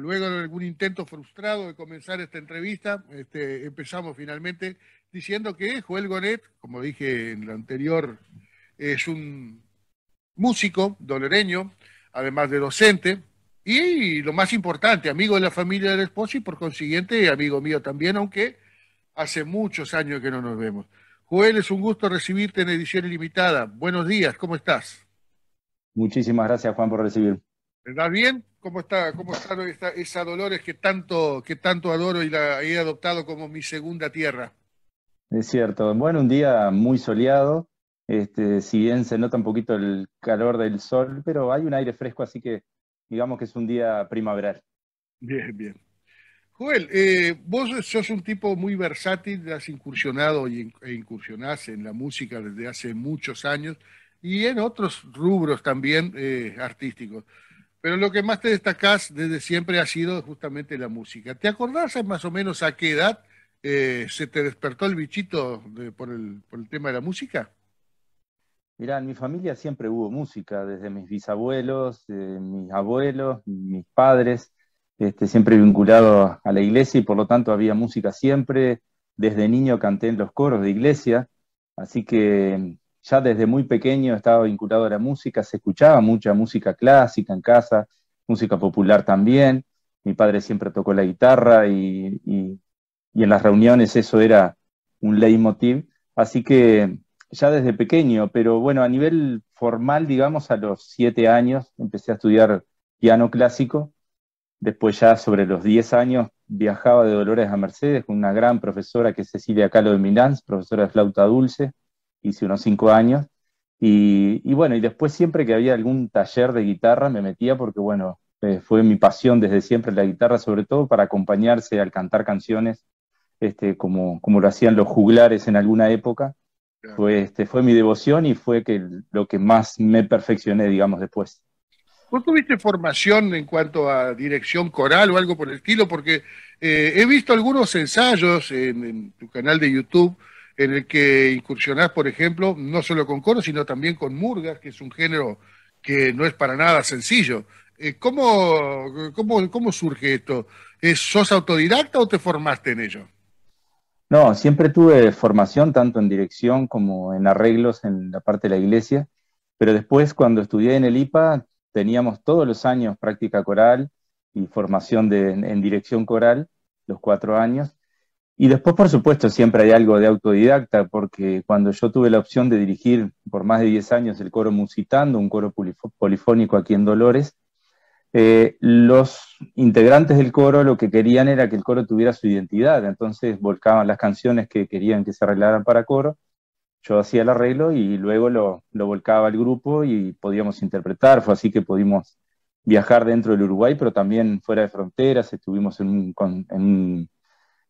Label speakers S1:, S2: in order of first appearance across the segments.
S1: luego de algún intento frustrado de comenzar esta entrevista, este, empezamos finalmente diciendo que Joel Gonet, como dije en lo anterior, es un músico doloreño, además de docente, y lo más importante, amigo de la familia del esposo y por consiguiente amigo mío también, aunque hace muchos años que no nos vemos. Joel, es un gusto recibirte en edición ilimitada. Buenos días, ¿cómo
S2: estás? Muchísimas gracias, Juan, por recibirme.
S1: ¿Estás bien? ¿Cómo está, cómo esa, Dolores que tanto, que tanto adoro y la he adoptado como mi segunda tierra?
S2: Es cierto. Bueno, un día muy soleado. Este, si bien se nota un poquito el calor del sol, pero hay un aire fresco, así que digamos que es un día primaveral. Bien, bien.
S1: Joel, eh, vos sos un tipo muy versátil, has incursionado e incursionás en la música desde hace muchos años y en otros rubros también eh, artísticos. Pero lo que más te destacás desde siempre ha sido justamente la música. ¿Te acordás más o menos a qué edad eh, se te despertó el bichito por, el, tema de la música?
S2: Mirá, en mi familia siempre hubo música, desde mis bisabuelos, mis abuelos, mis padres, este, siempre vinculado a la iglesia y por lo tanto había música siempre. Desde niño canté en los coros de iglesia, así que ya desde muy pequeño estaba vinculado a la música, se escuchaba mucha música clásica en casa, música popular también, mi padre siempre tocó la guitarra y, en las reuniones eso era un leitmotiv, así que ya desde pequeño, pero bueno, a nivel formal, digamos, a los siete años empecé a estudiar piano clásico, después ya sobre los diez años viajaba de Dolores a Mercedes con una gran profesora que es Cecilia Calo de Milán, profesora de flauta dulce, hice unos cinco años. Y, bueno, y después siempre que había algún taller de guitarra me metía porque, bueno, eh, fue mi pasión desde siempre la guitarra, sobre todo para acompañarse al cantar canciones, este, como, como lo hacían los juglares en alguna época. Fue, este, fue mi devoción y fue que, lo que más me perfeccioné, digamos, después.
S1: ¿Vos tuviste formación en cuanto a dirección coral o algo por el estilo? Porque eh, he visto algunos ensayos en tu canal de YouTube en el que incursionás, por ejemplo, no solo con coro, sino también con murgas, que es un género que no es para nada sencillo. Eh, ¿Cómo, cómo, cómo surge esto? Eh, ¿Sos autodidacta o te formaste en ello?
S2: No, siempre tuve formación tanto en dirección como en arreglos en la parte de la iglesia, pero después cuando estudié en el IPA teníamos todos los años práctica coral y formación de, en, en dirección coral, los cuatro años, y después, por supuesto, siempre hay algo de autodidacta, porque cuando yo tuve la opción de dirigir por más de 10 años el coro Musitando, un coro polifónico aquí en Dolores, eh, los integrantes del coro lo que querían era que el coro tuviera su identidad, entonces volcaban las canciones que querían que se arreglaran para coro, yo hacía el arreglo y luego lo, lo volcaba al grupo y podíamos interpretar, fue así que pudimos viajar dentro del Uruguay, pero también fuera de fronteras, estuvimos en un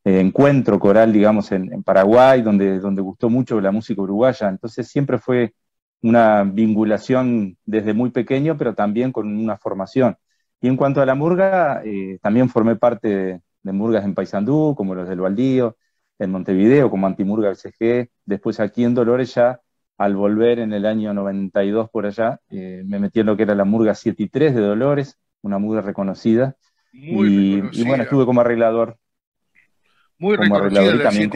S2: eh, encuentro coral, digamos, en, Paraguay, donde, donde gustó mucho la música uruguaya. Entonces siempre fue una vinculación desde muy pequeño, pero también con una formación. Y en cuanto a la murga, eh, también formé parte de, murgas en Paysandú, como los del Valdío en Montevideo, como Antimurga CG. Después aquí en Dolores ya, al volver en el año 92 por allá, eh, me metí en lo que era la murga 73 de Dolores, una murga reconocida. reconocida. y bueno, estuve como arreglador muy como Y también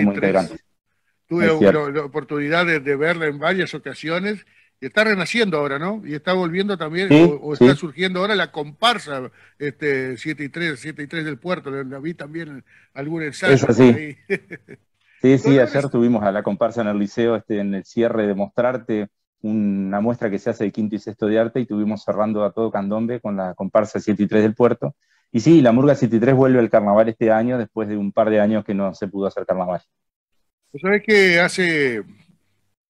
S2: Tuve
S1: la, oportunidad de, verla en varias ocasiones está renaciendo ahora, ¿no? Y está volviendo también, o, está surgiendo ahora la comparsa este, 7 y 3, del puerto, la vi también algún ensayo. así.
S2: Sí, sí, ayer tuvimos a la comparsa en el liceo, este, en el cierre de mostrarte una muestra que se hace de quinto y sexto de arte y tuvimos cerrando a todo Candombe con la comparsa 7 y 3 del puerto, y sí, la Murga 73 vuelve al carnaval este año después de un par de años que no se pudo hacer carnaval.
S1: Pues sabés que hace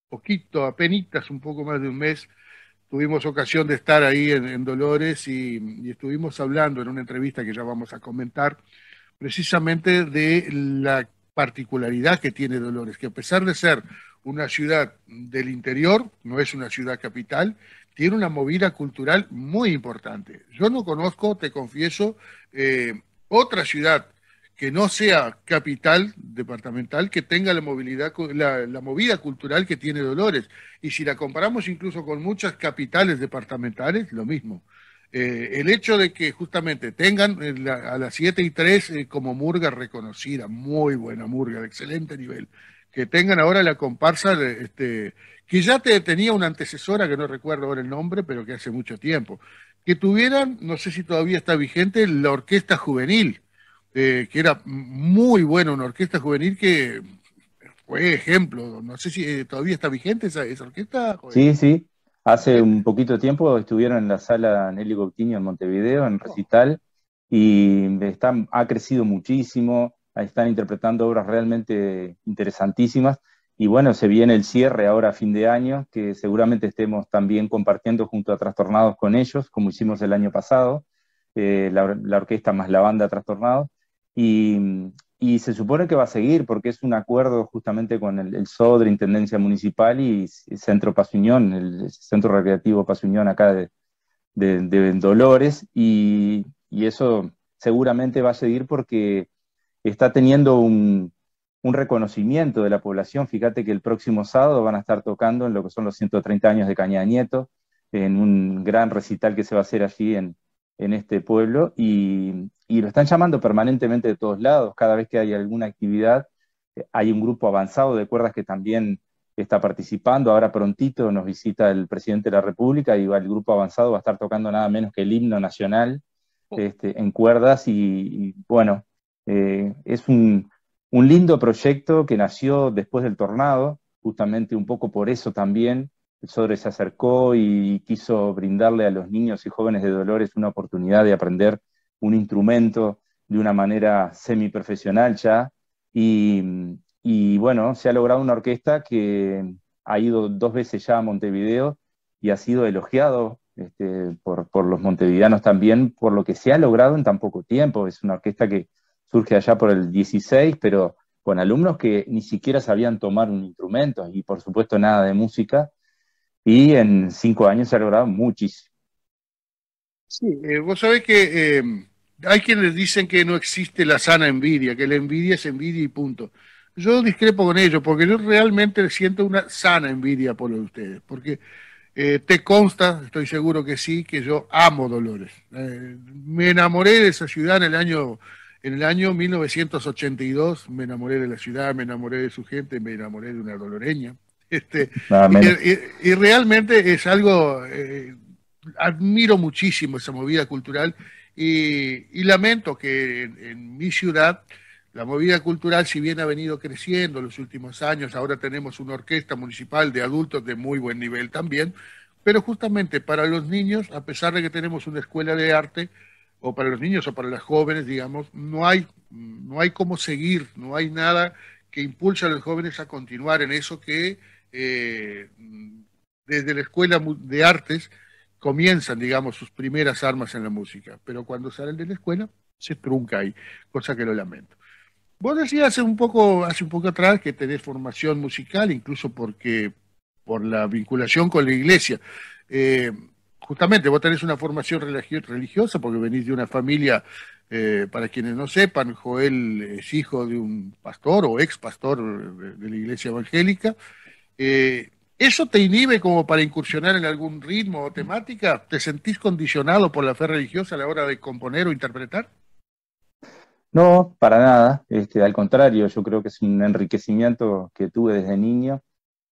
S1: poquito, apenas un poco más de un mes, tuvimos ocasión de estar ahí en, Dolores y, estuvimos hablando en una entrevista que ya vamos a comentar, precisamente de la particularidad que tiene Dolores, que a pesar de ser una ciudad del interior, no es una ciudad capital, tiene una movida cultural muy importante. Yo no conozco, te confieso, eh, otra ciudad que no sea capital departamental que tenga la, movilidad, la, movida cultural que tiene Dolores. Y si la comparamos incluso con muchas capitales departamentales, lo mismo. Eh, el hecho de que justamente tengan eh, a las 7 y 3 como murga reconocida, muy buena murga, de excelente nivel, que tengan ahora la comparsa este, que ya te, tenía una antecesora, que no recuerdo ahora el nombre, pero que hace mucho tiempo, que tuvieran, no sé si todavía está vigente, la orquesta juvenil, eh, que era muy buena, una orquesta juvenil que fue ejemplo, no sé si eh, todavía está vigente esa, orquesta.
S2: Sí, sí, hace un poquito de tiempo estuvieron en la sala Nelly Coutinho en Montevideo, en oh. recital, y ha crecido muchísimo, están interpretando obras realmente interesantísimas. Y bueno, se viene el cierre ahora a fin de año, que seguramente estemos también compartiendo junto a Trastornados con ellos, como hicimos el año pasado, eh, la, orquesta más la banda Trastornados. Y, se supone que va a seguir, porque es un acuerdo justamente con el, SODRE, Intendencia Municipal y Centro Pasuñón, el Centro Recreativo Unión acá de, Dolores. Y, y eso seguramente va a seguir porque está teniendo un, reconocimiento de la población. Fíjate que el próximo sábado van a estar tocando en lo que son los 130 años de Cañada Nieto, en un gran recital que se va a hacer allí en, este pueblo, y, lo están llamando permanentemente de todos lados. Cada vez que hay alguna actividad, eh, hay un grupo avanzado de cuerdas que también está participando. Ahora prontito nos visita el presidente de la República y el grupo avanzado va a estar tocando nada menos que el himno nacional oh. este, en cuerdas y bueno, eh, es un, lindo proyecto que nació después del tornado, justamente un poco por eso también. El Sodre se acercó y quiso brindarle a los niños y jóvenes de Dolores una oportunidad de aprender un instrumento de una manera semiprofesional ya. Y, bueno, se ha logrado una orquesta que ha ido dos veces ya a Montevideo y ha sido elogiado este, por, por, los montevideanos también por lo que se ha logrado en tan poco tiempo. Es una orquesta que surge allá por el 16, pero con alumnos que ni siquiera sabían tomar un instrumento y por supuesto nada de música, y en cinco años se ha logrado muchísimo.
S1: Sí, eh, vos sabés que eh, hay quienes dicen que no existe la sana envidia, que la envidia es envidia y punto. Yo discrepo con ellos porque yo realmente siento una sana envidia por ustedes, porque eh, te consta, estoy seguro que sí, que yo amo Dolores. me enamoré de esa ciudad en el año en el año 1982 me enamoré de la ciudad, me enamoré de su gente, me enamoré de una doloreña. Este, y, realmente es algo, eh, admiro muchísimo esa movida cultural y, lamento que en, mi ciudad la movida cultural, si bien ha venido creciendo los últimos años, ahora tenemos una orquesta municipal de adultos de muy buen nivel también, pero justamente para los niños, a pesar de que tenemos una escuela de arte, o para los niños o para las jóvenes, digamos, no hay, no hay cómo seguir, no hay nada que impulse a los jóvenes a continuar en eso que eh, desde la escuela de artes comienzan, digamos, sus primeras armas en la música, pero cuando salen de la escuela se trunca ahí, cosa que lo lamento. Vos decías hace un poco, hace un poco atrás que tenés formación musical, incluso porque por la vinculación con la iglesia. Eh, justamente vos tenés una formación religiosa porque venís de una familia, eh, para quienes no sepan, Joel es hijo de un pastor o ex pastor de la iglesia evangélica. Eh, ¿Eso te inhibe como para incursionar en algún ritmo o temática? ¿Te sentís condicionado por la fe religiosa a la hora de componer o interpretar?
S2: No, para nada. Este, al contrario, yo creo que es un enriquecimiento que tuve desde niño,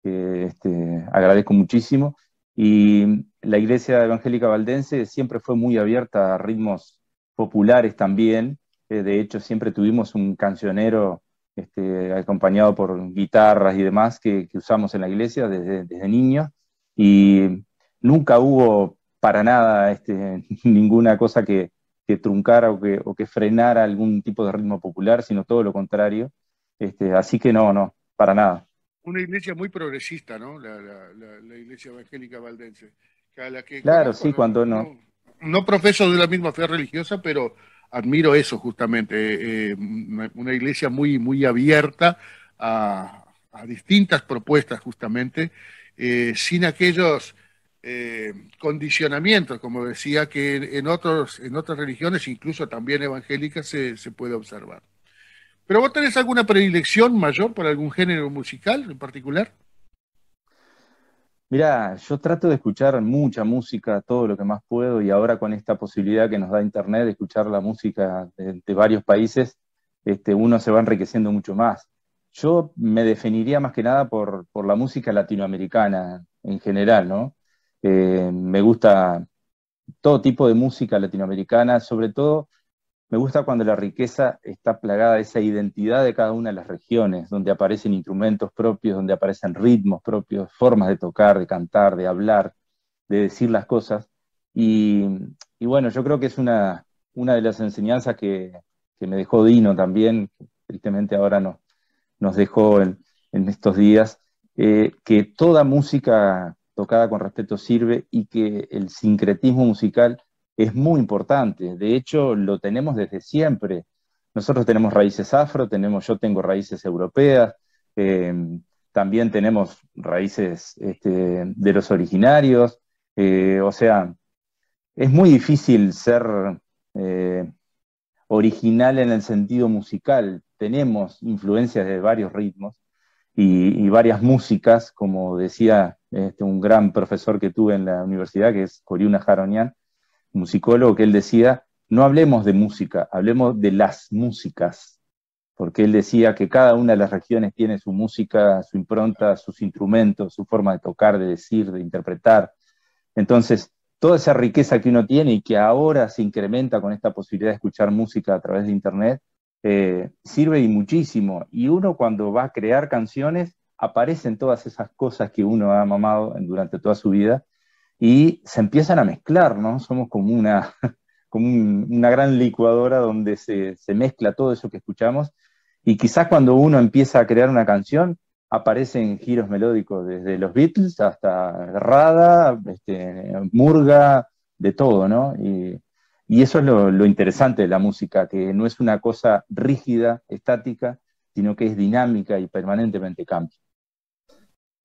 S2: que este, agradezco muchísimo y la iglesia evangélica valdense siempre fue muy abierta a ritmos populares también. Eh, de hecho, siempre tuvimos un cancionero este, acompañado por guitarras y demás que, usamos en la iglesia desde, desde niños. Y nunca hubo para nada este, ninguna cosa que, truncara o que, o frenara algún tipo de ritmo popular, sino todo lo contrario. Este, así que no, no, para nada
S1: una iglesia muy progresista, ¿no? La, la, la, iglesia evangélica valdense.
S2: claro, sí, cuando no,
S1: no. profeso de la misma fe religiosa, pero admiro eso justamente. Eh, eh, una iglesia muy, muy abierta a, distintas propuestas, justamente, eh, sin aquellos. condicionamientos, como decía, que en, otros, en otras religiones, incluso también evangélicas, se, se puede observar. ¿Pero vos tenés alguna predilección mayor por algún género musical en particular?
S2: Mira, yo trato de escuchar mucha música, todo lo que más puedo, y ahora con esta posibilidad que nos da Internet de escuchar la música de, varios países, este, uno se va enriqueciendo mucho más. Yo me definiría más que nada por, la música latinoamericana en general, ¿no? Eh, me gusta todo tipo de música latinoamericana, sobre todo me gusta cuando la riqueza está plagada esa identidad de cada una de las regiones, donde aparecen instrumentos propios, donde aparecen ritmos propios, formas de tocar, de cantar, de hablar, de decir las cosas. Y, bueno, yo creo que es una, de las enseñanzas que, me dejó Dino también, tristemente ahora nos dejó en, estos días, eh, que toda música tocada con respeto sirve y que el sincretismo musical es muy importante. De hecho, lo tenemos desde siempre. Nosotros tenemos raíces afro, tenemos, yo tengo raíces europeas, em, también tenemos raíces este, de los originarios. Eh, o sea, es muy difícil ser eh, original en el sentido musical. Tenemos influencias de varios ritmos y, varias músicas, como decía este, un gran profesor que tuve en la universidad, que es Coriuna Jaronian, musicólogo que él decía, no hablemos de música, hablemos de las músicas, porque él decía que cada una de las regiones tiene su música, su impronta, sus instrumentos, su forma de tocar, de decir, de interpretar. Entonces, toda esa riqueza que uno tiene y que ahora se incrementa con esta posibilidad de escuchar música a través de Internet, eh, sirve muchísimo. Y uno cuando va a crear canciones, aparecen todas esas cosas que uno ha mamado durante toda su vida y se empiezan a mezclar, ¿no? Somos como una, como una gran licuadora donde se, mezcla todo eso que escuchamos y quizás cuando uno empieza a crear una canción aparecen giros melódicos desde los Beatles hasta Rada, este, Murga, de todo, ¿no? Y, eso es lo, interesante de la música, que no es una cosa rígida, estática, sino que es dinámica y permanentemente cambia.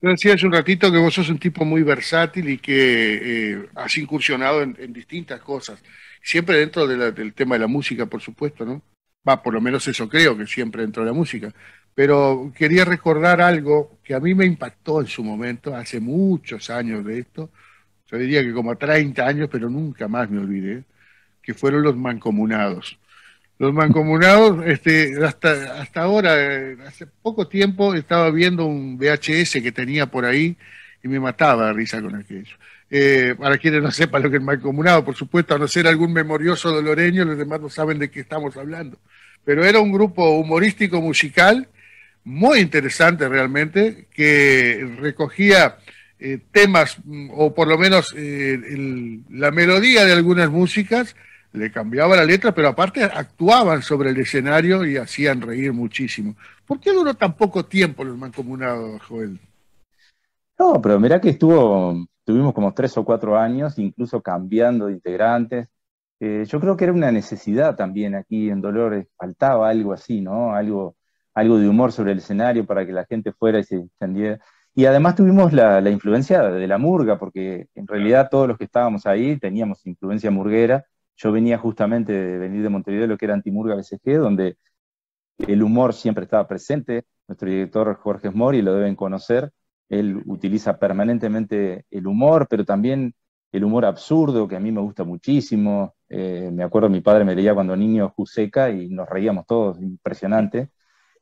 S1: Gracias, decía un ratito que vos sos un tipo muy versátil y que eh, has incursionado en, distintas cosas, siempre dentro del tema de la música, por supuesto, ¿no? Va, por lo menos eso creo que siempre dentro de la música. Pero quería recordar algo que a mí me impactó en su momento, hace muchos años de esto, yo diría que como a 30 años, pero nunca más me olvidé, que fueron los mancomunados los mancomunados, este, hasta, hasta ahora, eh, hace poco tiempo estaba viendo un VHS que tenía por ahí y me mataba de risa con aquello. Eh, para quienes no sepan lo que es mancomunado, por supuesto, a no ser algún memorioso doloreño, los demás no saben de qué estamos hablando. Pero era un grupo humorístico musical muy interesante realmente, que recogía eh, temas, mm, o por lo menos la melodía de algunas músicas, le cambiaba la letra, pero aparte actuaban sobre el escenario y hacían reír muchísimo. ¿Por qué duró tan poco tiempo los mancomunados,
S2: Joel? No, pero mirá que estuvo, tuvimos como tres o cuatro años, incluso cambiando de integrantes. Eh, yo creo que era una necesidad también aquí en Dolores, faltaba algo así, ¿no? Algo, algo de humor sobre el escenario para que la gente fuera y se entendiera. Y además tuvimos la, la influencia de la murga, porque en realidad todos los que estábamos ahí teníamos influencia murguera, yo venía justamente de venir de Montevideo, lo que era Antimurga BCG, donde el humor siempre estaba presente. Nuestro director Jorge Mori lo deben conocer. Él utiliza permanentemente el humor, pero también el humor absurdo, que a mí me gusta muchísimo. Eh, me acuerdo, mi padre me leía cuando niño Juseca y nos reíamos todos, impresionante.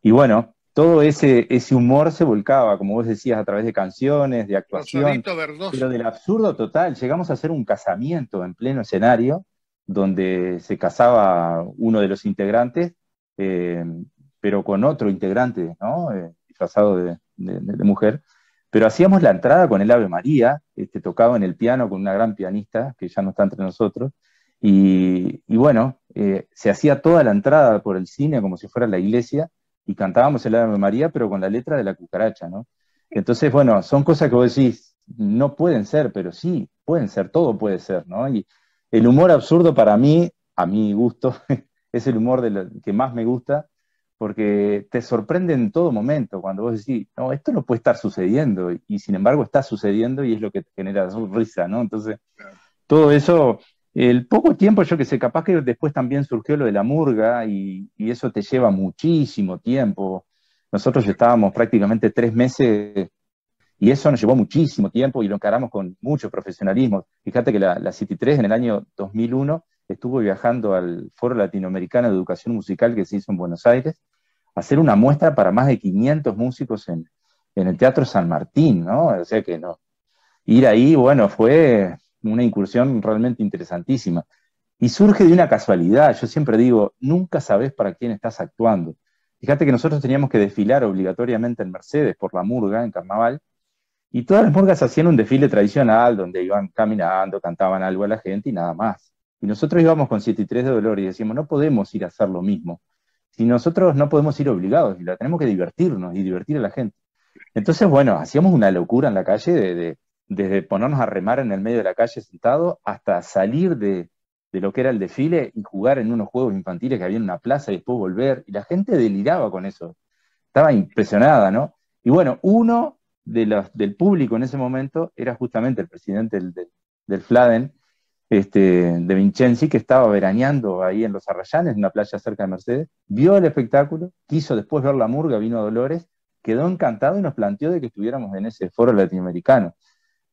S2: Y bueno, todo ese, ese humor se volcaba, como vos decías, a través de canciones, de actuación. Pero del absurdo total, llegamos a hacer un casamiento en pleno escenario donde se casaba uno de los integrantes, eh, pero con otro integrante, ¿no? Eh, disfrazado de, mujer. Pero hacíamos la entrada con el Ave María, este, tocaba en el piano con una gran pianista que ya no está entre nosotros, y, bueno, eh, se hacía toda la entrada por el cine como si fuera la iglesia, y cantábamos el Ave María, pero con la letra de la cucaracha, ¿no? Entonces, bueno, son cosas que vos decís, no pueden ser, pero sí, pueden ser, todo puede ser, ¿no? Y, el humor absurdo para mí, a mi gusto, es el humor de que más me gusta, porque te sorprende en todo momento cuando vos decís, no, esto no puede estar sucediendo, y sin embargo está sucediendo y es lo que te genera sonrisa, ¿no? Entonces, todo eso, el poco tiempo, yo que sé, capaz que después también surgió lo de la murga y, y eso te lleva muchísimo tiempo. Nosotros estábamos prácticamente tres meses y eso nos llevó muchísimo tiempo y lo encaramos con mucho profesionalismo. Fíjate que la, City 3 en el año 2001 estuvo viajando al Foro Latinoamericano de Educación Musical que se hizo en Buenos Aires, a hacer una muestra para más de 500 músicos en, el Teatro San Martín, ¿no? O sea que no. Ir ahí, bueno, fue una incursión realmente interesantísima. Y surge de una casualidad, yo siempre digo, nunca sabes para quién estás actuando. Fíjate que nosotros teníamos que desfilar obligatoriamente en Mercedes por la murga, en carnaval, y todas las murgas hacían un desfile tradicional donde iban caminando, cantaban algo a la gente y nada más. Y nosotros íbamos con 7 y 3 de dolor y decíamos, no podemos ir a hacer lo mismo. Si nosotros no podemos ir obligados, y tenemos que divertirnos y divertir a la gente. Entonces, bueno, hacíamos una locura en la calle, de, desde ponernos a remar en el medio de la calle sentado hasta salir de, de lo que era el desfile y jugar en unos juegos infantiles que había en una plaza y después volver. Y la gente deliraba con eso. Estaba impresionada, ¿no? Y bueno, uno del público en ese momento era justamente el presidente del, Fladen, este, de Vincenzi, que estaba veraneando ahí en los Arrayanes, en una playa cerca de Mercedes, vio el espectáculo, quiso después ver la murga, vino a Dolores, quedó encantado y nos planteó de que estuviéramos en ese foro latinoamericano.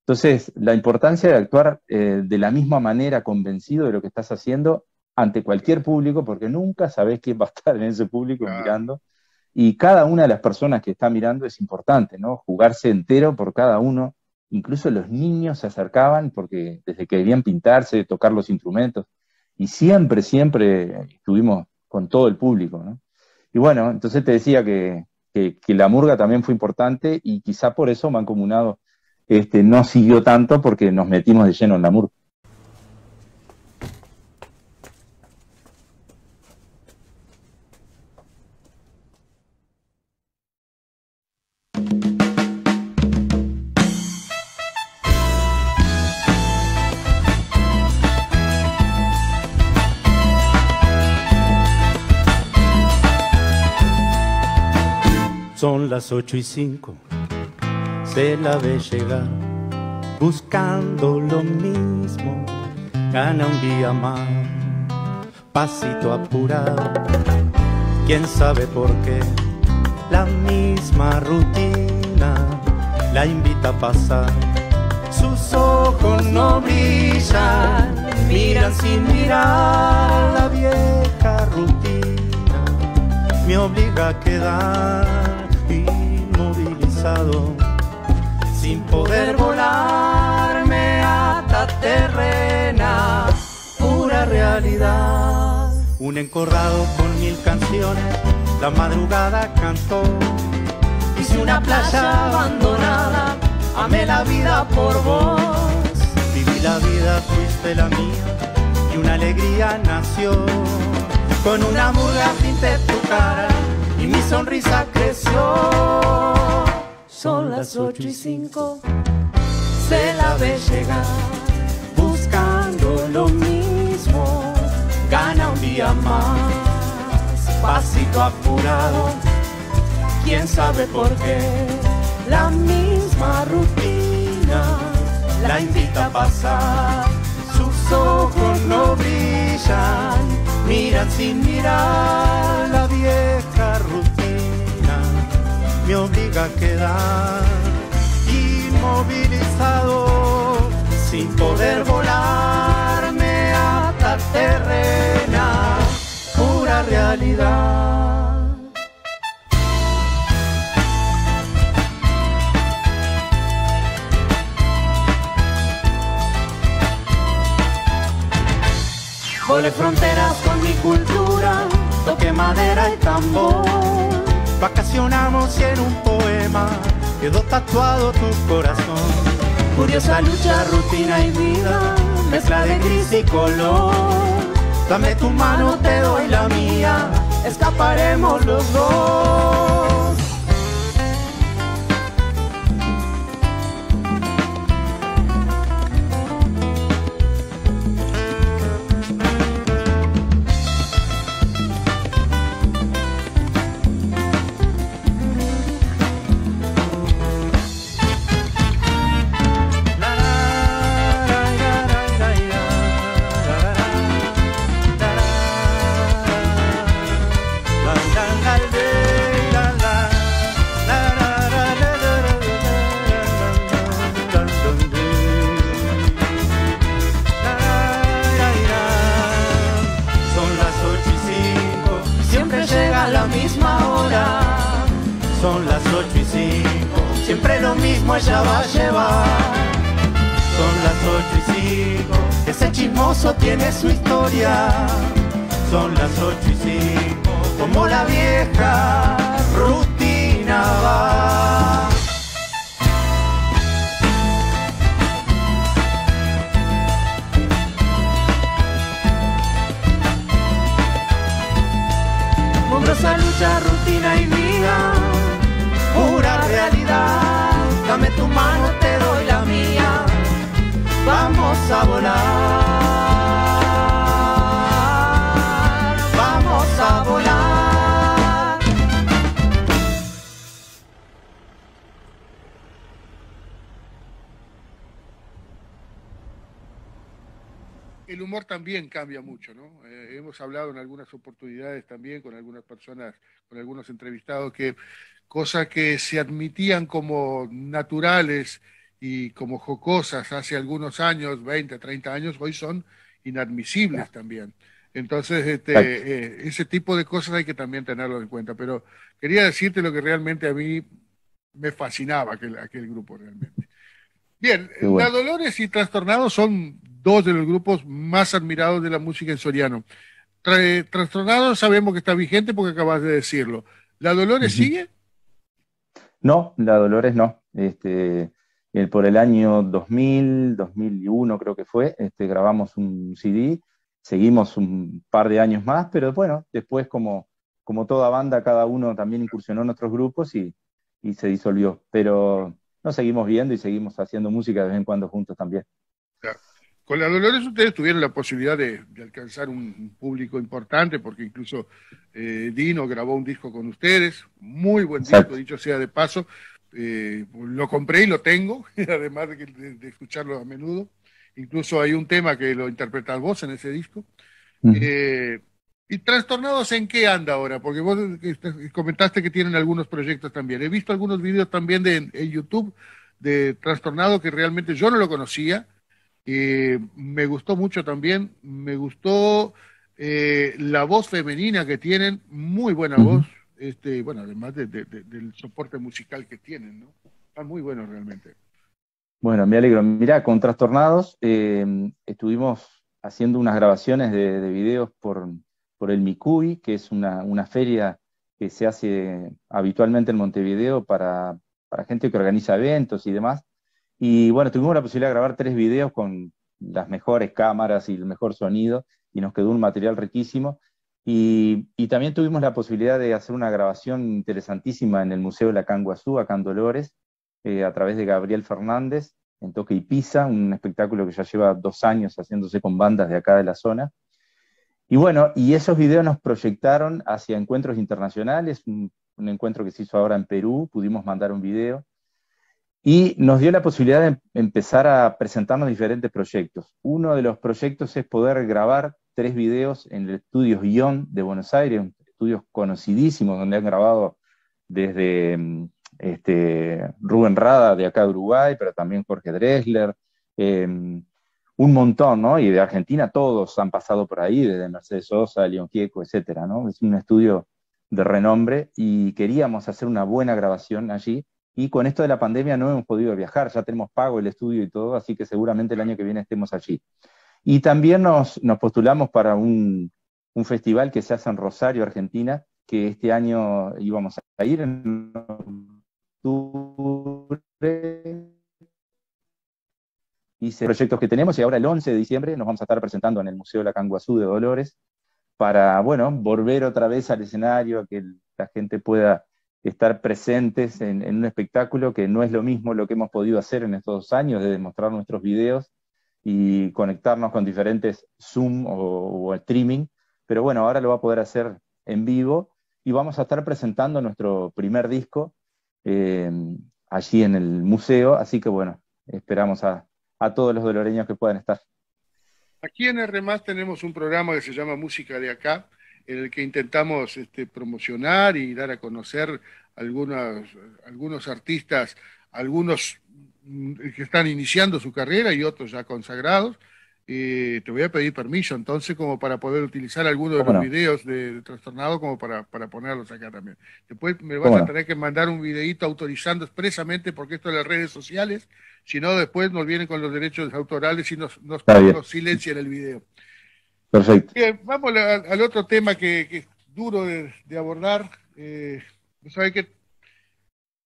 S2: Entonces, la importancia de actuar eh, de la misma manera, convencido de lo que estás haciendo, ante cualquier público, porque nunca sabes quién va a estar en ese público mirando y cada una de las personas que está mirando es importante, ¿no? Jugarse entero por cada uno. Incluso los niños se acercaban porque desde que debían pintarse, tocar los instrumentos. Y siempre, siempre estuvimos con todo el público, ¿no? Y bueno, entonces te decía que, la murga también fue importante y quizá por eso Mancomunado este, no siguió tanto porque nos metimos de lleno en la murga.
S3: Son las ocho y cinco, se la ve llegar buscando lo mismo, gana un día más, pasito apurado, quién sabe por qué, la misma rutina la invita a pasar, sus ojos no brillan, miran sin mirar la vieja rutina, me obliga a quedar sin poder volarme hasta terrena, pura realidad. Un encordado con mil canciones, la madrugada cantó. Hice una playa abandonada, amé la vida por vos. Viví la vida, fuiste la mía, y una alegría nació. Con una murga pinté tu cara y mi sonrisa creció. Son las ocho y cinco. Se la ve llegar buscando lo mismo. Gana un día más, pasito apurado. Quién sabe por qué la misma rutina la invita a pasar. Sus ojos no brillan, miran sin mirar la vieja me obliga a quedar inmovilizado sin poder volarme a la terrena, pura realidad. Volé fronteras con mi cultura, toque madera y tambor. Vacacionamos y en un poema quedó tatuado tu corazón. Curiosa lucha, rutina y vida, mezcla de gris y color. Dame tu mano, te doy la mía, escaparemos los dos. Como ella va a llevar. Son las ocho y cinco, ese chismoso tiene su historia. Son las ocho y cinco, como la vieja rutina va. Hombrosa lucha, rutina y vida, pura realidad. Dame tu mano, te doy la mía. Vamos a volar. Vamos a volar.
S1: El humor también cambia mucho, ¿no? Eh, hemos hablado en algunas oportunidades también con algunas personas, con algunos entrevistados que cosas que se admitían como naturales y como jocosas hace algunos años, 20, 30 años, hoy son inadmisibles también. Entonces, este, eh, ese tipo de cosas hay que también tenerlo en cuenta. Pero quería decirte lo que realmente a mí me fascinaba aquel, aquel grupo realmente. Bien, La Dolores y Trastornados son dos de los grupos más admirados de la música en Soriano. Eh, Trastornados sabemos que está vigente porque acabas de decirlo. ¿La Dolores sigue?
S2: No, la Dolores no. Este, por el año 2000, 2001 creo que fue, este, grabamos un CD, seguimos un par de años más, pero bueno, después como, como toda banda, cada uno también incursionó en otros grupos y, y se disolvió. Pero nos seguimos viendo y seguimos haciendo música de vez en cuando juntos también. Claro. Con
S1: la Dolores ustedes tuvieron la posibilidad de, alcanzar un, público importante, porque incluso eh, Dino grabó un disco con ustedes, muy buen disco, dicho sea de paso. Eh, lo compré y lo tengo, además de, escucharlo a menudo. Incluso hay un tema que lo interpretas vos en ese disco. Eh, ¿Y Trastornados en qué anda ahora? Porque vos este, comentaste que tienen algunos proyectos también. He visto algunos videos también de, en, YouTube de Trastornado que realmente yo no lo conocía y eh, me gustó mucho también, me gustó eh, la voz femenina que tienen, muy buena voz, este, bueno, además del soporte musical que tienen, ¿no? Está muy bueno realmente.
S2: Bueno, me alegro. Mirá, con Trastornados eh, estuvimos haciendo unas grabaciones de, videos por, por el Mikui, que es una, feria que se hace habitualmente en Montevideo para gente que organiza eventos y demás. Y bueno, tuvimos la posibilidad de grabar tres videos con las mejores cámaras y el mejor sonido, y nos quedó un material riquísimo. Y, también tuvimos la posibilidad de hacer una grabación interesantísima en el Museo de la Canguazú, acá en Dolores, eh, a través de Gabriel Fernández, en Toque y Pisa, un espectáculo que ya lleva dos años haciéndose con bandas de acá de la zona. Y bueno, y esos videos nos proyectaron hacia encuentros internacionales, un encuentro que se hizo ahora en Perú, pudimos mandar un video, y nos dio la posibilidad de em-, empezar a presentarnos diferentes proyectos. Uno de los proyectos es poder grabar tres videos en el estudio Guión de Buenos Aires, estudios conocidísimos donde han grabado desde em, este, Rubén Rada de acá de Uruguay, pero también Jorge Dresler, em, un montón, ¿no? Y de Argentina todos han pasado por ahí, desde Mercedes Sosa, León Gieco, etcétera, ¿no? Es un estudio de renombre y queríamos hacer una buena grabación allí y con esto de la pandemia no hemos podido viajar, ya tenemos pago el estudio y todo, así que seguramente el año que viene estemos allí. Y también nos, postulamos para un, festival que se hace en Rosario, Argentina, que este año íbamos a ir en octubre. Hice proyectos que tenemos y ahora el 11 de diciembre nos vamos a estar presentando en el Museo de la Canguazú de Dolores para, bueno, volver otra vez al escenario, que la gente pueda estar presentes en, un espectáculo que no es lo mismo lo que hemos podido hacer en estos dos años, de demostrar nuestros videos y conectarnos con diferentes Zoom o, streaming. Pero bueno, ahora lo va a poder hacer en vivo y vamos a estar presentando nuestro primer disco em, allí en el museo. Así que bueno, esperamos a, todos los doloreños que puedan estar.
S1: Aquí en RMAS tenemos un programa que se llama Música de Acá, en el que intentamos este, promocionar y dar a conocer algunos, algunos artistas, algunos mm, que están iniciando su carrera y otros ya consagrados. Eh, te voy a pedir permiso entonces como para poder utilizar algunos de los videos de, Trastornado como para, para, ponerlos acá también. Después me vas a tener que mandar un videito autorizando expresamente porque esto es las redes sociales, si no después nos vienen con los derechos autorales y nos, nos, nos silencian el video. Perfecto. Bien, vamos al, otro tema que, es duro de, abordar. Eh, ¿sabe que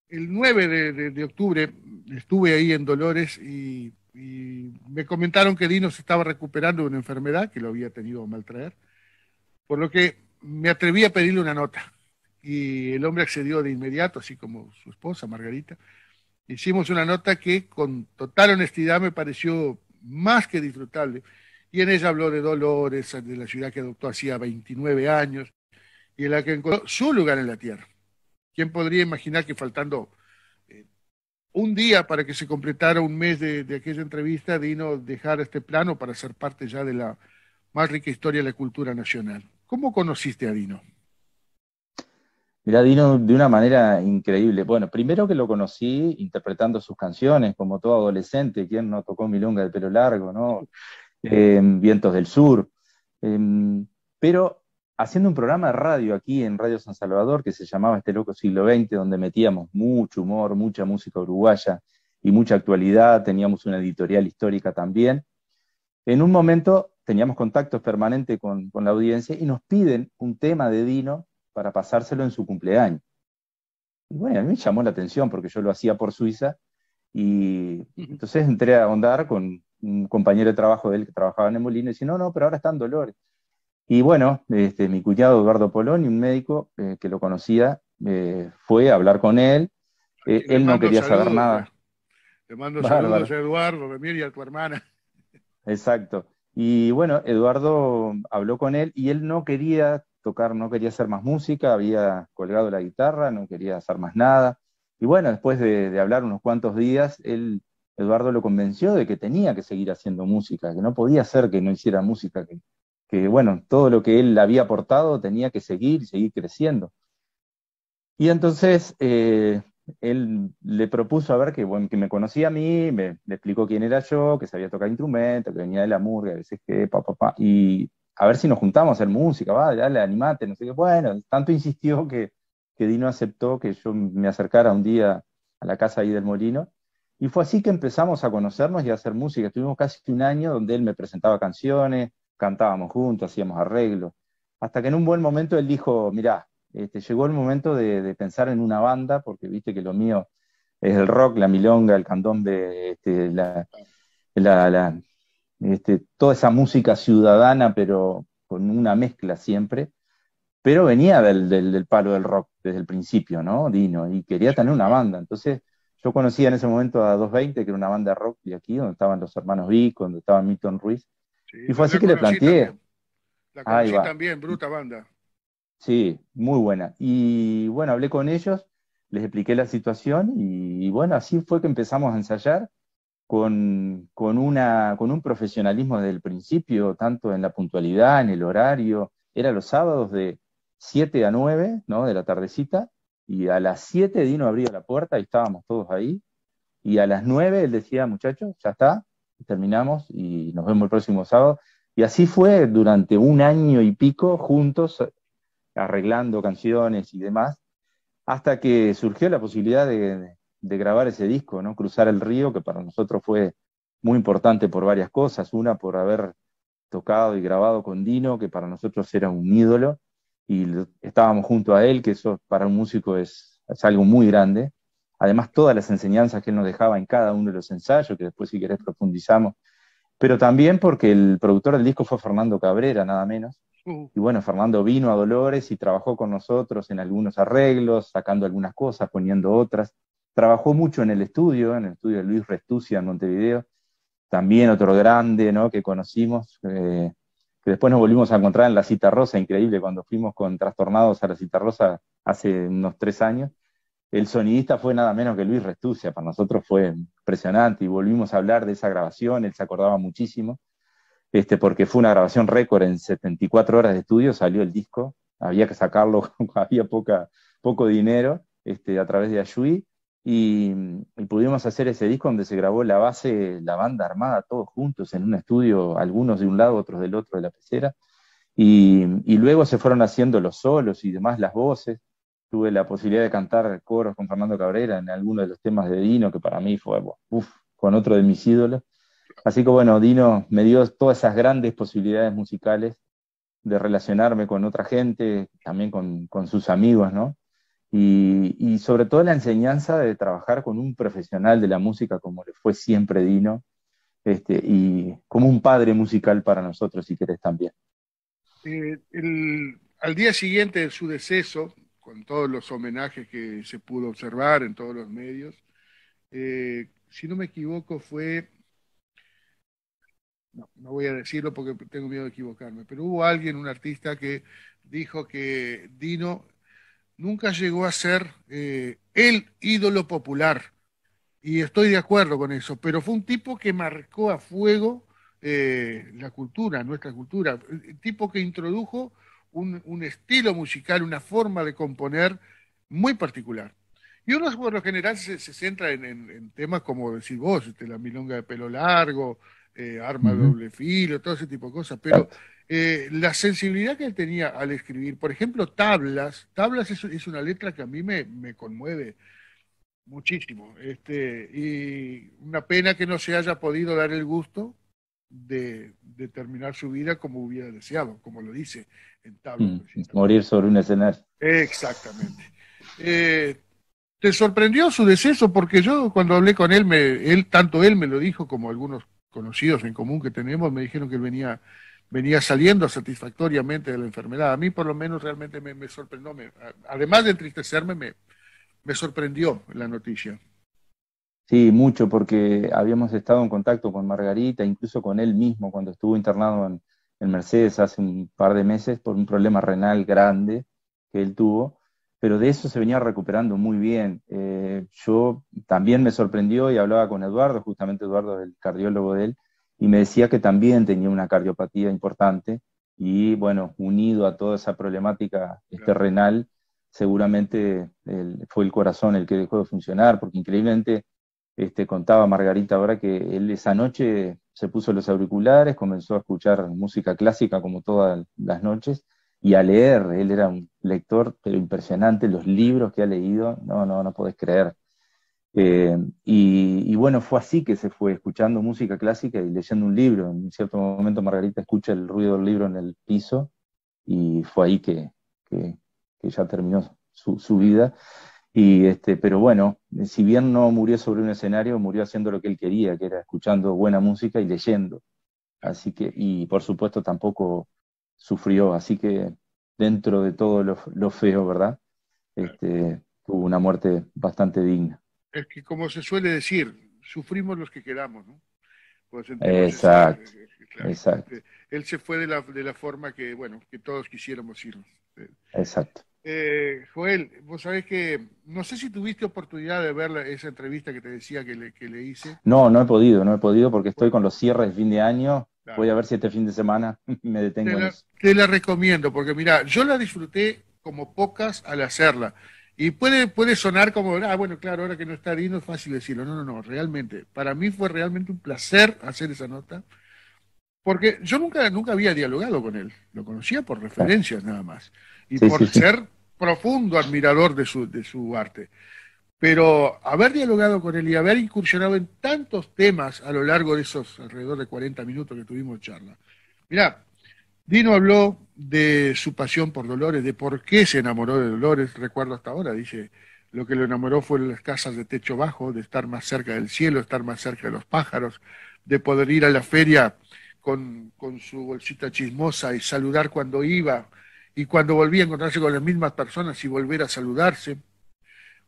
S1: el 9 de, octubre estuve ahí en Dolores y, y, me comentaron que Dino se estaba recuperando de una enfermedad que lo había tenido mal traer, por lo que me atreví a pedirle una nota. Y el hombre accedió de inmediato, así como su esposa, Margarita. Hicimos una nota que con total honestidad me pareció más que disfrutable y en ella habló de Dolores, de la ciudad que adoptó hacía 29 años y en la que encontró su lugar en la Tierra. ¿Quién podría imaginar que faltando eh, un día para que se completara un mes de, aquella entrevista, Dino dejara este plano para ser parte ya de la más rica historia de la cultura nacional? ¿Cómo conociste a Dino?
S2: Mira, Dino, de una manera increíble. Bueno, primero que lo conocí interpretando sus canciones, como todo adolescente, quien no tocó Milonga de pelo largo, ¿no? eh, Vientos del Sur. Em, pero haciendo un programa de radio aquí en Radio San Salvador que se llamaba Este Loco Siglo XX, donde metíamos mucho humor, mucha música uruguaya y mucha actualidad, teníamos una editorial histórica también. En un momento teníamos contactos permanentes con, la audiencia y nos piden un tema de Dino para pasárselo en su cumpleaños. Y bueno, a mí me llamó la atención porque yo lo hacía por Suiza y entonces entré a ahondar con un compañero de trabajo de él que trabajaba en el molino y dice, no, no, pero ahora está en dolores. Y bueno, este, mi cuñado Eduardo Polón, Y un médico eh, que lo conocía, eh, fue a hablar con él. Eh, él no quería saber nada.
S1: Te pues. mando saludos a Eduardo, a y a tu hermana.
S2: Exacto. Y bueno, Eduardo habló con él y él no quería tocar, no quería hacer más música, había colgado la guitarra, no quería hacer más nada. Y bueno, después de, hablar unos cuantos días, Eduardo lo convenció de que tenía que seguir haciendo música, que no podía ser que no hiciera música, que, bueno, todo lo que él había aportado tenía que seguir y seguir creciendo. Y entonces eh, él le propuso a ver que, bueno, me conocía a mí, me, explicó quién era yo, que sabía tocar instrumentos, que venía de la murga, a veces que, pa, y a ver si nos juntamos a hacer música, va, dale, animate, no sé qué. Bueno, tanto insistió que, que Dino aceptó que yo me acercara un día a la casa ahí del molino. Y fue así que empezamos a conocernos y a hacer música. Estuvimos casi un año donde él me presentaba canciones, cantábamos juntos, hacíamos arreglos. Hasta que en un buen momento él dijo, mirá, este, llegó el momento de, pensar en una banda, porque viste que lo mío es el rock, la milonga, el candombe, este, este, toda esa música ciudadana, pero con una mezcla siempre pero venía del, del, palo del rock desde el principio, ¿no? Dino, y quería tener una banda. Entonces, yo conocía en ese momento a 220, que era una banda rock de aquí, donde estaban los hermanos Vic, donde estaba Milton Ruiz.
S1: y fue así que le planteé.
S2: La conocí también,
S1: bruta banda.
S2: Sí, muy buena. Y bueno, hablé con ellos, les expliqué la situación y, bueno, así fue que empezamos a ensayar con, una, con un profesionalismo desde el principio, tanto en la puntualidad, en el horario. Era los sábados de, 7 a 9, ¿no? De la tardecita, y a las 7 Dino abría la puerta y estábamos todos ahí, y a las 9 él decía, muchachos, ya está, terminamos y nos vemos el próximo sábado. Y así fue durante un año y pico juntos, arreglando canciones y demás, hasta que surgió la posibilidad de, de grabar ese disco, ¿no? Cruzar el río, que para nosotros fue muy importante por varias cosas. Una, por haber tocado y grabado con Dino, que para nosotros era un ídolo y estábamos junto a él, que eso para un músico es, algo muy grande. Además, todas las enseñanzas que él nos dejaba en cada uno de los ensayos, que después si querés profundizamos, pero también porque el productor del disco fue Fernando Cabrera, nada menos. Uh. Y bueno, Fernando vino a Dolores y trabajó con nosotros en algunos arreglos, sacando algunas cosas, poniendo otras. Trabajó mucho en el estudio, en el estudio de Luis Restucia en Montevideo, también otro grande ¿no? que conocimos. Eh, que después nos volvimos a encontrar en la Cita Rosa, increíble, cuando fuimos con Trastornados a la Cita Rosa hace unos tres años. El sonidista fue nada menos que Luis Restucia, para nosotros fue impresionante y volvimos a hablar de esa grabación, él se acordaba muchísimo, este, porque fue una grabación récord en 74 horas de estudio, salió el disco, había que sacarlo, había poca, poco dinero este, a través de Ayui, y, pudimos hacer ese disco donde se grabó la base, la banda armada, todos juntos en un estudio, algunos de un lado, otros del otro de la pecera, y, luego se fueron haciendo los solos y demás, las voces. Tuve la posibilidad de cantar coros con Fernando Cabrera en alguno de los temas de Dino, que para mí fue, uff, con otro de mis ídolos. Así que bueno, Dino me dio todas esas grandes posibilidades musicales de relacionarme con otra gente, también con, con sus amigos, ¿no? Y, sobre todo la enseñanza de trabajar con un profesional de la música como le fue siempre Dino, este, y como un padre musical para nosotros, si querés también.
S1: Eh, al día siguiente de su deceso, con todos los homenajes que se pudo observar en todos los medios, eh, si no me equivoco fue, no, no voy a decirlo porque tengo miedo de equivocarme, pero hubo alguien, un artista que dijo que Dino nunca llegó a ser eh, el ídolo popular. Y estoy de acuerdo con eso, pero fue un tipo que marcó a fuego eh, la cultura, nuestra cultura, el tipo que introdujo un, estilo musical, una forma de componer muy particular. Y uno por lo general se, centra en, temas como decir vos, este, la milonga de pelo largo, eh, arma doble filo, todo ese tipo de cosas, pero eh, la sensibilidad que él tenía al escribir, por ejemplo, Tablas, Tablas es, una letra que a mí me, conmueve muchísimo, este, y una pena que no se haya podido dar el gusto de, terminar su vida como hubiera deseado, como lo dice en Tablas.
S2: Mm, morir sobre un escenario.
S3: Exactamente.
S1: Eh, ¿Te sorprendió su deceso? Porque yo cuando hablé con él, me, él tanto él me lo dijo como algunos conocidos en común que tenemos me dijeron que él venía, venía saliendo satisfactoriamente de la enfermedad. A mí por lo menos realmente me, sorprendió, además de entristecerme, me, me sorprendió la noticia.
S2: Sí, mucho, porque habíamos estado en contacto con Margarita, incluso con él mismo, cuando estuvo internado en Mercedes hace un par de meses por un problema renal grande que él tuvo pero de eso se venía recuperando muy bien. Eh, yo también me sorprendió y hablaba con Eduardo, justamente Eduardo es el cardiólogo de él, y me decía que también tenía una cardiopatía importante y bueno, unido a toda esa problemática este, renal, seguramente fue el corazón el que dejó de funcionar, porque increíblemente este, contaba Margarita ahora que él esa noche se puso los auriculares, comenzó a escuchar música clásica como todas las noches, y a leer. Él era un lector, pero impresionante, los libros que ha leído, no, no, no podés creer. Eh, y, bueno, fue así que se fue, escuchando música clásica y leyendo un libro. En cierto momento Margarita escucha el ruido del libro en el piso y fue ahí que, ya terminó su, su, vida. Y este, pero bueno, si bien no murió sobre un escenario, murió haciendo lo que él quería, que era escuchando buena música y leyendo. Así que, y por supuesto tampoco sufrió, así que dentro de todo lo, feo, ¿verdad? Este, tuvo una muerte bastante digna.
S1: Es que como se suele decir, sufrimos los que queramos, ¿no? Pues exacto,
S2: eh, exacto.
S1: Este, él se fue de la, forma que, bueno, que todos quisiéramos irnos.
S2: Eh, exacto.
S1: Eh, Joel, vos sabés que no sé si tuviste oportunidad de ver esa entrevista que te decía que le, hice.
S2: No, no he podido, no he podido porque estoy con los cierres fin de año Voy a ver si este fin de semana me detengo
S1: te la, recomiendo, porque mira, yo la disfruté como pocas al hacerla. Y puede, puede sonar como, ah, bueno, claro, ahora que no está Dino es fácil decirlo. No, no, no, realmente. Para mí fue realmente un placer hacer esa nota, porque yo nunca, nunca había dialogado con él. Lo conocía por referencias nada más. Y por ser profundo admirador de su, de su arte. Pero haber dialogado con él y haber incursionado en tantos temas a lo largo de esos alrededor de 40 minutos que tuvimos charla. Mirá, Dino habló de su pasión por Dolores, de por qué se enamoró de Dolores, recuerdo hasta ahora, dice, lo que lo enamoró fue las casas de techo bajo, de estar más cerca del cielo, estar más cerca de los pájaros, de poder ir a la feria con, con su bolsita chismosa y saludar cuando iba y cuando volvía a encontrarse con las mismas personas y volver a saludarse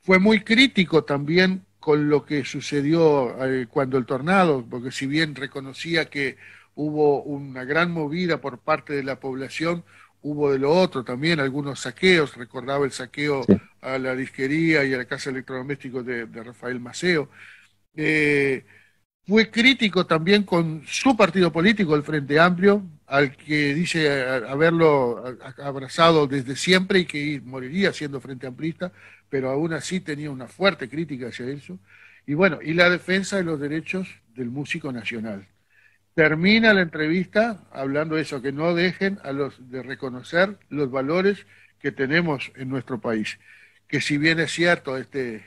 S1: fue muy crítico también con lo que sucedió eh, cuando el tornado, porque si bien reconocía que hubo una gran movida por parte de la población, hubo de lo otro también algunos saqueos, recordaba el saqueo a la disquería y a la casa electrodoméstico de, Rafael Maceo. Eh, fue crítico también con su partido político, el Frente Amplio, al que dice haberlo abrazado desde siempre y que moriría siendo Frente Amplista, pero aún así tenía una fuerte crítica hacia eso. Y bueno, y la defensa de los derechos del músico nacional. Termina la entrevista hablando eso, que no dejen a los de reconocer los valores que tenemos en nuestro país. Que si bien es cierto, este,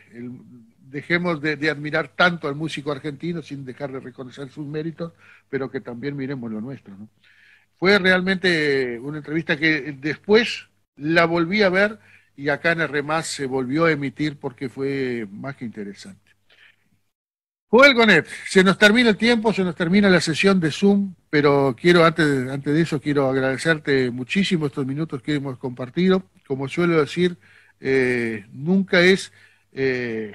S1: dejemos de, admirar tanto al músico argentino sin dejar de reconocer sus méritos, pero que también miremos lo nuestro. Fue realmente una entrevista que después la volví a ver y acá en RMAS se volvió a emitir porque fue más que interesante. Joel Gonet, se nos termina el tiempo, se nos termina la sesión de Zoom, pero quiero, antes, antes de eso, quiero agradecerte muchísimo estos minutos que hemos compartido. Como suelo decir, eh, nunca es... Eh,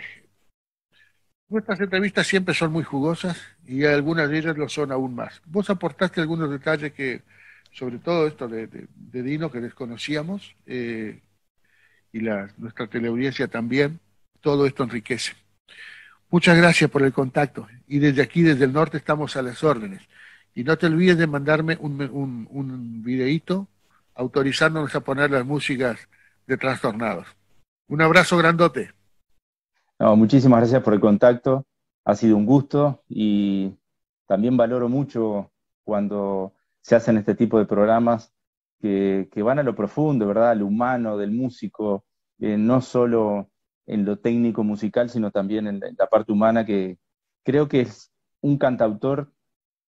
S1: nuestras entrevistas siempre son muy jugosas y algunas de ellas lo son aún más. Vos aportaste algunos detalles que, sobre todo esto de, Dino, que desconocíamos, eh, y nuestra teleaudiencia también, todo esto enriquece. Muchas gracias por el contacto y desde aquí, desde el norte, estamos a las órdenes. Y no te olvides de mandarme un, un, videíto autorizándonos a poner las músicas de Trastornados. Un abrazo grandote.
S2: No, muchísimas gracias por el contacto, ha sido un gusto y también valoro mucho cuando se hacen este tipo de programas que, van a lo profundo, ¿verdad? Al lo humano, del músico, eh, no solo en lo técnico musical, sino también en la, parte humana, que creo que es un cantautor,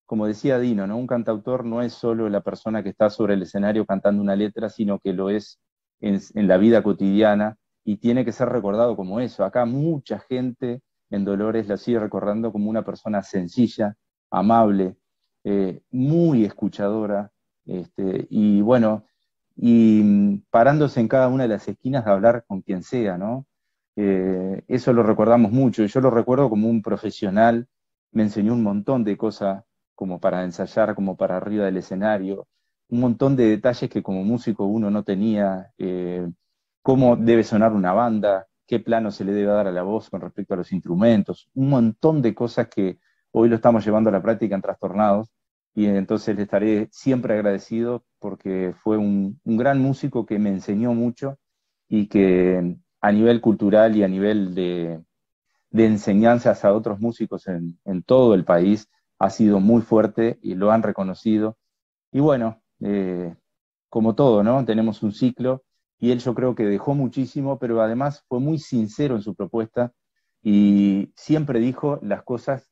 S2: como decía Dino, ¿no? Un cantautor no es solo la persona que está sobre el escenario cantando una letra, sino que lo es en, la vida cotidiana y tiene que ser recordado como eso. Acá mucha gente en Dolores la sigue recordando como una persona sencilla, amable, eh, muy escuchadora, este, y bueno, y mm, parándose en cada una de las esquinas de hablar con quien sea, ¿no? Eh, eso lo recordamos mucho, y yo lo recuerdo como un profesional, me enseñó un montón de cosas como para ensayar, como para arriba del escenario, un montón de detalles que como músico uno no tenía, eh, cómo debe sonar una banda, qué plano se le debe dar a la voz con respecto a los instrumentos, un montón de cosas que hoy lo estamos llevando a la práctica en Trastornados, y entonces le estaré siempre agradecido porque fue un, gran músico que me enseñó mucho y que a nivel cultural y a nivel de, enseñanzas a otros músicos en, todo el país ha sido muy fuerte y lo han reconocido. Y bueno, eh, como todo, ¿no? Tenemos un ciclo y él yo creo que dejó muchísimo, pero además fue muy sincero en su propuesta y siempre dijo las cosas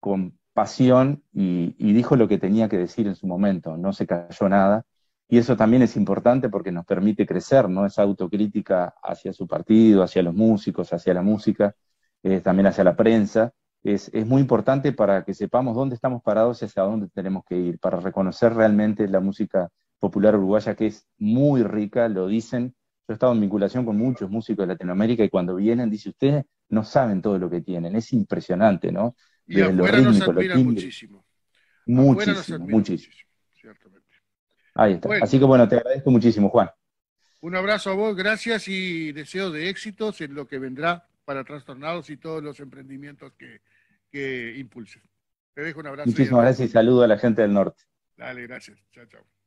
S2: con pasión y, dijo lo que tenía que decir en su momento, no se cayó nada. Y eso también es importante porque nos permite crecer, ¿no? Esa autocrítica hacia su partido, hacia los músicos, hacia la música, eh, también hacia la prensa, es, es, muy importante para que sepamos dónde estamos parados y hacia dónde tenemos que ir, para reconocer realmente la música popular uruguaya que es muy rica, lo dicen. Yo he estado en vinculación con muchos músicos de Latinoamérica y cuando vienen, dice, ustedes no saben todo lo que tienen, es impresionante, ¿no? Y afuera nos admiran muchísimo. Muchísimo, muchísimo. Ahí está. Así que bueno, te agradezco muchísimo, Juan.
S1: Un abrazo a vos, gracias y deseo de éxitos en lo que vendrá para Trastornados y todos los emprendimientos que, que impulsen. Te dejo un abrazo. Muchísimas gracias y saludo
S2: a la gente del norte.
S1: Dale, gracias. Chao, chao.